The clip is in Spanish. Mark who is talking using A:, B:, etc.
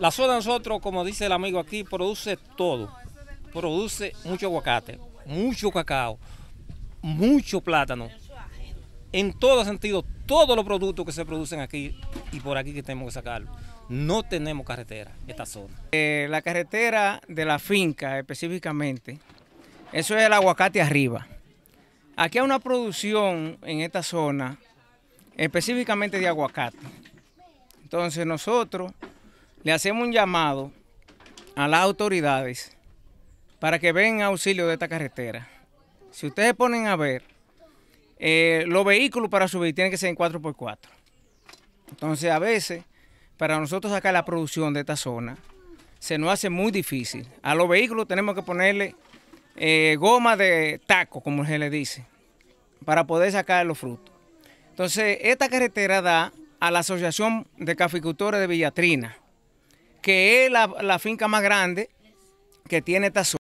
A: La zona nosotros, como dice el amigo aquí, produce todo. Produce mucho aguacate, mucho cacao, mucho plátano. En todo sentido, todos los productos que se producen aquí y por aquí que tenemos que sacarlo. No tenemos
B: carretera, esta zona.
C: Eh, la carretera de la finca específicamente, eso es el aguacate arriba. Aquí hay una producción en esta zona específicamente de aguacate. Entonces nosotros le hacemos un llamado a las autoridades para que vengan auxilio de esta carretera. Si ustedes ponen a ver, eh, los vehículos para subir tienen que ser en 4x4. Entonces, a veces, para nosotros sacar la producción de esta zona, se nos hace muy difícil. A los vehículos tenemos que ponerle eh, goma de taco, como se le dice, para poder sacar los frutos. Entonces, esta carretera da a la Asociación de Caficultores de Villatrina que es la, finca más grande que tiene esta zona.